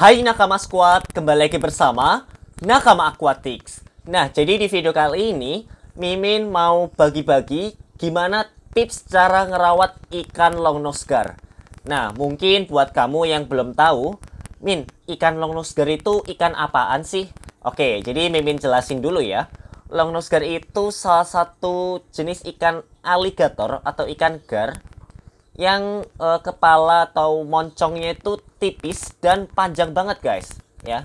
Hai Nakama Squad, kembali lagi bersama Nakama Aquatics. Nah, jadi di video kali ini, Mimin mau bagi-bagi gimana tips cara ngerawat ikan long nose gar. Nah, mungkin buat kamu yang belum tahu, Min, ikan long nose gar itu ikan apaan sih? Oke, jadi Mimin jelasin dulu ya. Long nose gar itu salah satu jenis ikan alligator atau ikan gar yang eh, kepala atau moncongnya itu tipis dan panjang banget guys ya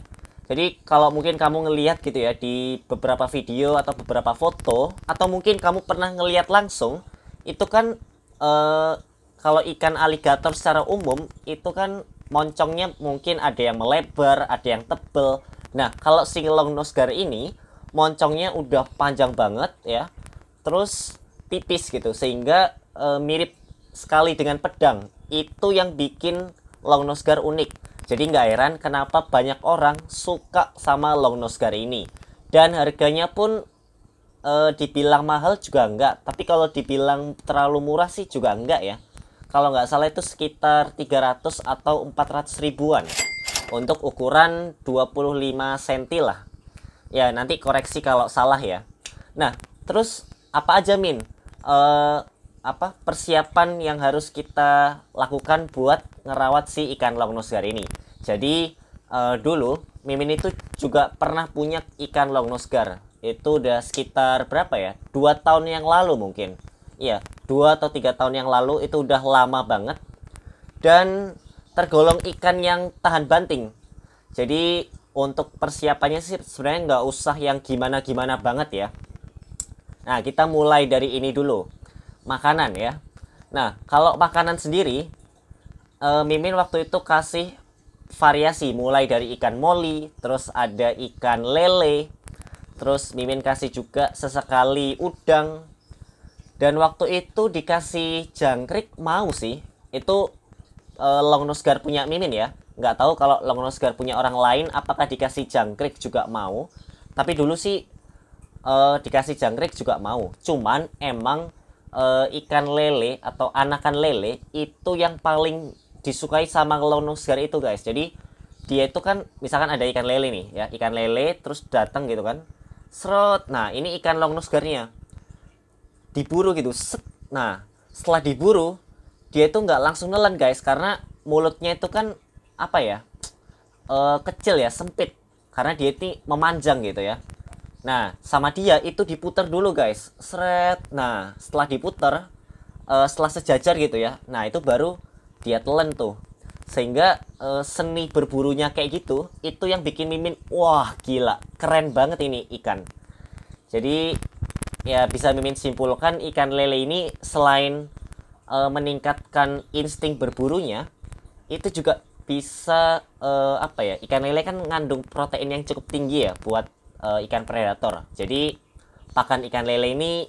jadi kalau mungkin kamu ngelihat gitu ya di beberapa video atau beberapa foto atau mungkin kamu pernah ngelihat langsung itu kan eh, kalau ikan aligator secara umum itu kan moncongnya mungkin ada yang melebar ada yang tebel nah kalau singlong nosgar ini moncongnya udah panjang banget ya terus tipis gitu sehingga eh, mirip sekali dengan pedang itu yang bikin long nose gar unik. Jadi nggak heran kenapa banyak orang suka sama long nose gar ini. Dan harganya pun e, dibilang mahal juga enggak. Tapi kalau dibilang terlalu murah sih juga enggak ya. Kalau nggak salah itu sekitar 300 atau 400 ribuan. Untuk ukuran 25 cm lah. Ya nanti koreksi kalau salah ya. Nah terus apa aja Min? E, apa persiapan yang harus kita lakukan buat ngerawat si ikan longnosgar ini. Jadi uh, dulu Mimin itu juga pernah punya ikan longnosgar. Itu udah sekitar berapa ya? Dua tahun yang lalu mungkin. Iya, dua atau tiga tahun yang lalu itu udah lama banget. Dan tergolong ikan yang tahan banting. Jadi untuk persiapannya sih sebenarnya nggak usah yang gimana-gimana banget ya. Nah, kita mulai dari ini dulu. Makanan ya. Nah, kalau makanan sendiri e, Mimin waktu itu kasih variasi mulai dari ikan moli, terus ada ikan lele, terus Mimin kasih juga sesekali udang. Dan waktu itu dikasih jangkrik mau sih. Itu e, long nose gar punya Mimin ya. Nggak tahu kalau long nose gar punya orang lain apakah dikasih jangkrik juga mau. Tapi dulu sih e, dikasih jangkrik juga mau. Cuman emang e, ikan lele atau anakan lele itu yang paling disukai sama segar itu guys jadi dia itu kan misalkan ada ikan lele nih ya ikan lele terus datang gitu kan serot nah ini ikan garnya diburu gitu set nah setelah diburu dia itu nggak langsung nelen guys karena mulutnya itu kan apa ya e, kecil ya sempit karena dia itu memanjang gitu ya nah sama dia itu diputer dulu guys seret nah setelah diputer e, setelah sejajar gitu ya nah itu baru dia telan tuh sehingga e, seni berburunya kayak gitu itu yang bikin mimin wah gila keren banget ini ikan jadi ya bisa mimin simpulkan ikan lele ini selain e, meningkatkan insting berburunya itu juga bisa e, apa ya ikan lele kan ngandung protein yang cukup tinggi ya buat e, ikan predator jadi pakan ikan lele ini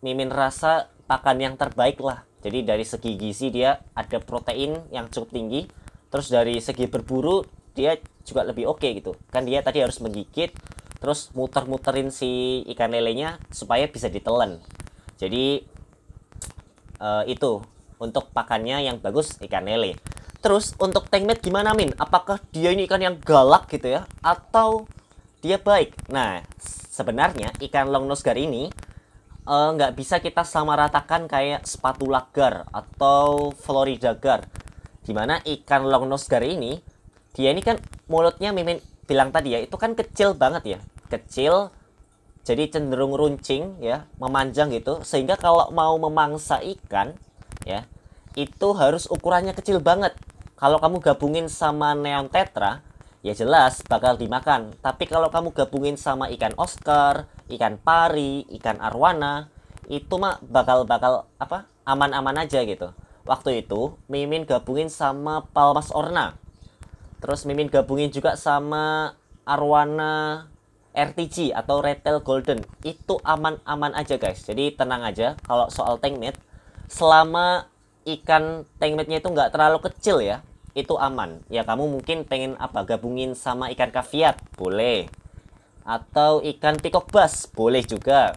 mimin rasa pakan yang terbaik lah jadi dari segi gizi dia ada protein yang cukup tinggi. Terus dari segi berburu dia juga lebih oke okay gitu. Kan dia tadi harus menggigit terus muter-muterin si ikan lelenya supaya bisa ditelan. Jadi uh, itu untuk pakannya yang bagus ikan lele. Terus untuk tankmate gimana Min? Apakah dia ini ikan yang galak gitu ya atau dia baik? Nah, sebenarnya ikan longnose gar ini Eh, nggak uh, bisa kita sama ratakan kayak sepatu lagar atau Florida gar. Dimana ikan long nose gar ini, dia ini kan mulutnya mimin bilang tadi ya, itu kan kecil banget ya. Kecil, jadi cenderung runcing ya, memanjang gitu. Sehingga kalau mau memangsa ikan ya, itu harus ukurannya kecil banget. Kalau kamu gabungin sama neon tetra, ya jelas bakal dimakan. Tapi kalau kamu gabungin sama ikan Oscar, ikan pari, ikan arwana, itu mah bakal bakal apa? aman-aman aja gitu. Waktu itu Mimin gabungin sama Palmas Orna. Terus Mimin gabungin juga sama arwana RTG atau Retail Golden itu aman-aman aja guys jadi tenang aja kalau soal tank mate selama ikan tank mate nya itu nggak terlalu kecil ya itu aman ya kamu mungkin pengen apa gabungin sama ikan kaviat boleh atau ikan tikok bass boleh juga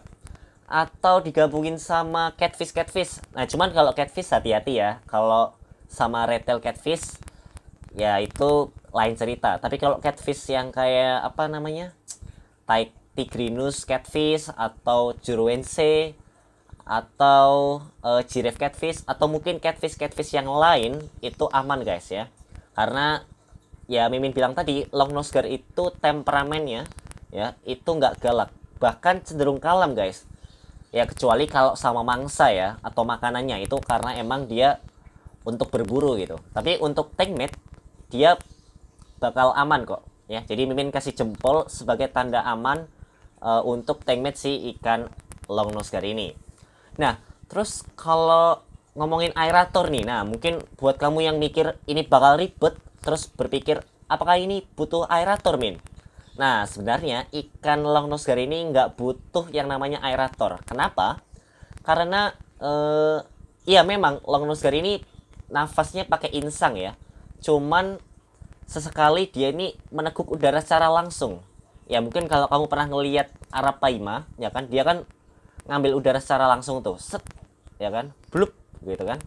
atau digabungin sama catfish catfish nah cuman kalau catfish hati-hati ya kalau sama retail catfish ya itu lain cerita tapi kalau catfish yang kayak apa namanya tigrinus catfish atau juruense atau uh, eh, jiref catfish atau mungkin catfish catfish yang lain itu aman guys ya karena ya Mimin bilang tadi long nose girl itu temperamennya ya itu nggak galak bahkan cenderung kalem guys ya kecuali kalau sama mangsa ya atau makanannya itu karena emang dia untuk berburu gitu tapi untuk tank mate dia bakal aman kok ya jadi mimin kasih jempol sebagai tanda aman uh, untuk mate si ikan long nose gar ini Nah, terus kalau ngomongin aerator nih, nah mungkin buat kamu yang mikir ini bakal ribet, terus berpikir apakah ini butuh aerator, Min? Nah, sebenarnya ikan gar ini nggak butuh yang namanya aerator. Kenapa? Karena eh, iya memang gar ini nafasnya pakai insang ya. Cuman sesekali dia ini meneguk udara secara langsung. Ya mungkin kalau kamu pernah ngelihat Arapaima, ya kan dia kan ngambil udara secara langsung tuh set ya kan blub gitu kan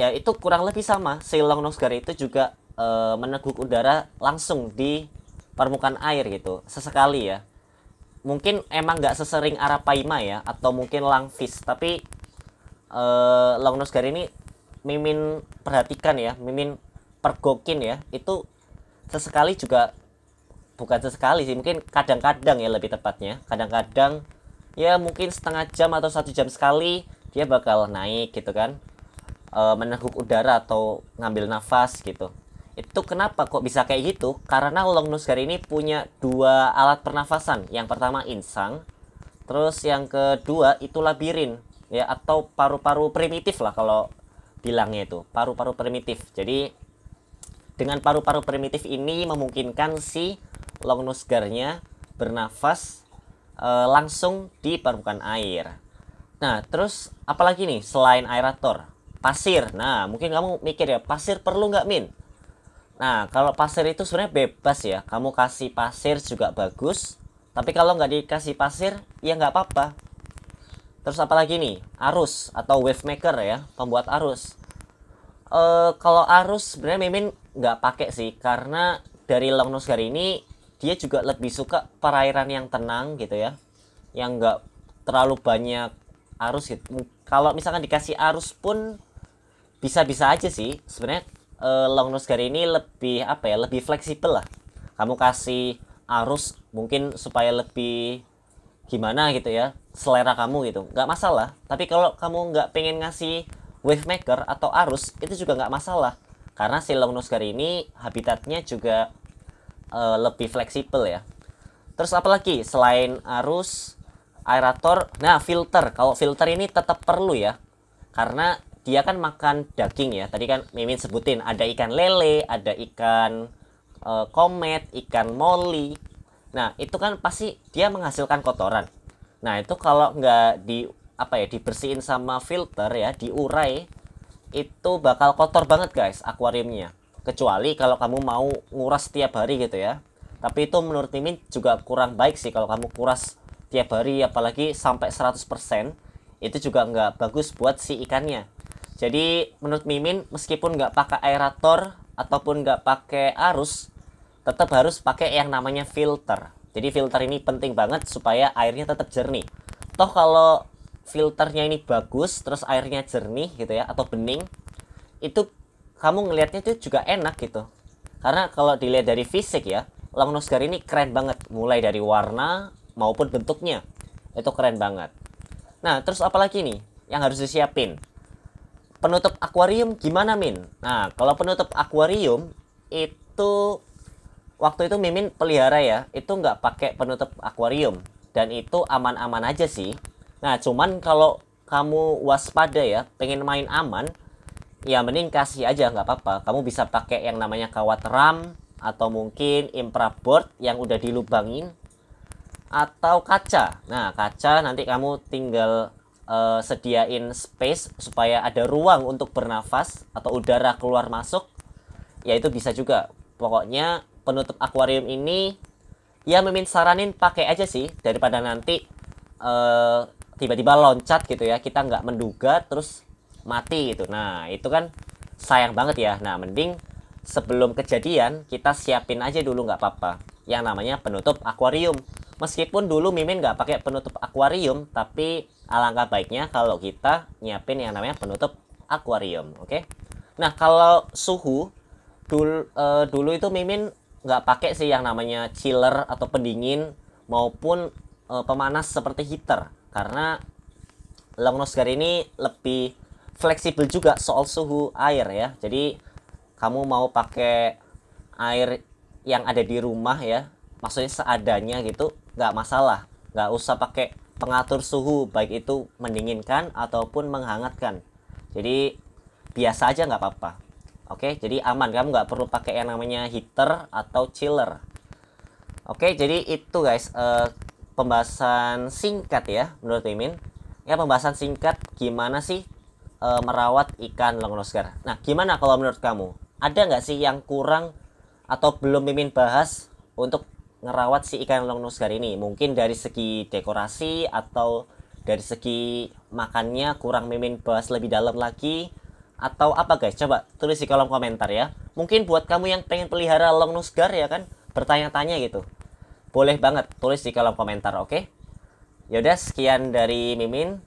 ya itu kurang lebih sama nose Nosgar itu juga e, meneguk udara langsung di permukaan air gitu sesekali ya mungkin emang nggak sesering Arapaima ya atau mungkin Langfish tapi e, Long gar ini mimin perhatikan ya mimin pergokin ya itu sesekali juga bukan sesekali sih mungkin kadang-kadang ya lebih tepatnya kadang-kadang ya mungkin setengah jam atau satu jam sekali dia bakal naik gitu kan e, eh, meneguk udara atau ngambil nafas gitu itu kenapa kok bisa kayak gitu karena long nose gar ini punya dua alat pernafasan yang pertama insang terus yang kedua itu labirin ya atau paru-paru primitif lah kalau bilangnya itu paru-paru primitif jadi dengan paru-paru primitif ini memungkinkan si long nose bernafas e, langsung di permukaan air. Nah, terus apalagi nih selain aerator? Pasir. Nah, mungkin kamu mikir ya, pasir perlu nggak min? Nah, kalau pasir itu sebenarnya bebas ya. Kamu kasih pasir juga bagus. Tapi kalau nggak dikasih pasir, ya nggak apa-apa. Terus apalagi nih? Arus atau wave maker ya, pembuat arus. E, kalau arus sebenarnya Mimin nggak pakai sih karena dari Long Nose Gar ini dia juga lebih suka perairan yang tenang gitu ya yang nggak terlalu banyak arus gitu kalau misalkan dikasih arus pun bisa-bisa aja sih sebenarnya uh, long nose gar ini lebih apa ya lebih fleksibel lah kamu kasih arus mungkin supaya lebih gimana gitu ya selera kamu gitu nggak masalah tapi kalau kamu nggak pengen ngasih wave maker atau arus itu juga nggak masalah karena si long nose gar ini habitatnya juga uh, lebih fleksibel ya terus apalagi selain arus aerator nah filter kalau filter ini tetap perlu ya karena dia kan makan daging ya tadi kan Mimin sebutin ada ikan lele ada ikan e, komet ikan molly. nah itu kan pasti dia menghasilkan kotoran nah itu kalau nggak di apa ya dibersihin sama filter ya diurai itu bakal kotor banget guys akuariumnya kecuali kalau kamu mau nguras setiap hari gitu ya tapi itu menurut Mimin juga kurang baik sih kalau kamu kuras tiap hari apalagi sampai 100% itu juga nggak bagus buat si ikannya jadi menurut Mimin meskipun nggak pakai aerator ataupun nggak pakai arus tetap harus pakai yang namanya filter jadi filter ini penting banget supaya airnya tetap jernih toh kalau filternya ini bagus terus airnya jernih gitu ya atau bening itu kamu ngelihatnya itu juga enak gitu karena kalau dilihat dari fisik ya Longnosgar ini keren banget mulai dari warna maupun bentuknya itu keren banget nah terus apalagi nih yang harus disiapin penutup akuarium gimana min nah kalau penutup akuarium itu waktu itu mimin pelihara ya itu nggak pakai penutup akuarium dan itu aman-aman aja sih nah cuman kalau kamu waspada ya pengen main aman ya mending kasih aja nggak apa-apa kamu bisa pakai yang namanya kawat ram atau mungkin impraboard yang udah dilubangin atau kaca nah kaca nanti kamu tinggal uh, sediain space supaya ada ruang untuk bernafas atau udara keluar masuk ya itu bisa juga pokoknya penutup akuarium ini ya memin saranin pakai aja sih daripada nanti eh, tiba-tiba uh, loncat gitu ya kita nggak menduga terus mati gitu nah itu kan sayang banget ya nah mending sebelum kejadian kita siapin aja dulu nggak apa-apa yang namanya penutup akuarium meskipun dulu mimin nggak pakai penutup akuarium tapi alangkah baiknya kalau kita nyiapin yang namanya penutup akuarium oke okay? nah kalau suhu dulu uh, eh, dulu itu mimin nggak pakai sih yang namanya chiller atau pendingin maupun uh, pemanas seperti heater karena long ini lebih fleksibel juga soal suhu air ya. Jadi kamu mau pakai air yang ada di rumah ya, maksudnya seadanya gitu, nggak masalah, nggak usah pakai pengatur suhu baik itu mendinginkan ataupun menghangatkan. Jadi biasa aja nggak apa-apa. Oke, jadi aman kamu nggak perlu pakai yang namanya heater atau chiller. Oke, jadi itu guys uh, pembahasan singkat ya menurut Imin. Ya pembahasan singkat gimana sih e, merawat ikan long gar. Nah, gimana kalau menurut kamu? Ada nggak sih yang kurang atau belum mimin bahas untuk ngerawat si ikan long gar ini? Mungkin dari segi dekorasi atau dari segi makannya kurang mimin bahas lebih dalam lagi atau apa guys? Coba tulis di kolom komentar ya. Mungkin buat kamu yang pengen pelihara long gar ya kan bertanya-tanya gitu. Boleh banget tulis di kolom komentar, oke? Okay? Yaudah sekian dari Mimin.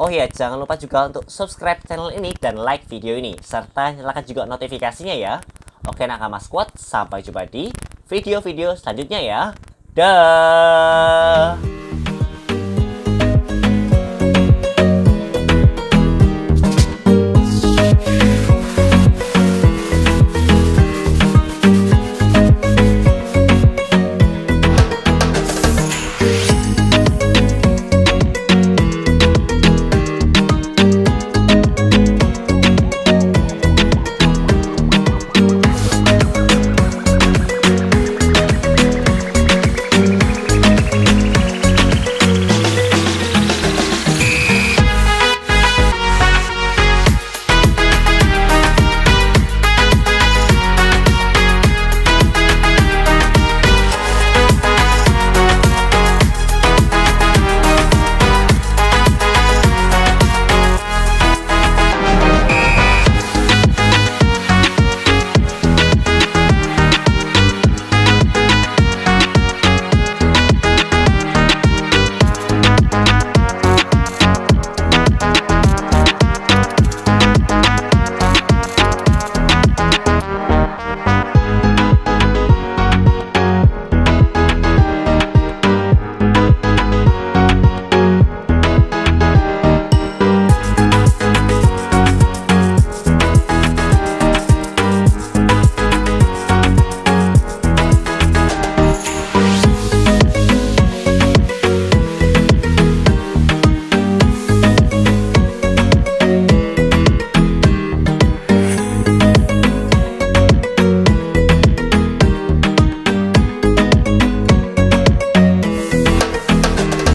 Oh ya, jangan lupa juga untuk subscribe channel ini dan like video ini, serta nyalakan juga notifikasinya ya. Oke nakama squad, sampai jumpa di video-video selanjutnya ya. Dah.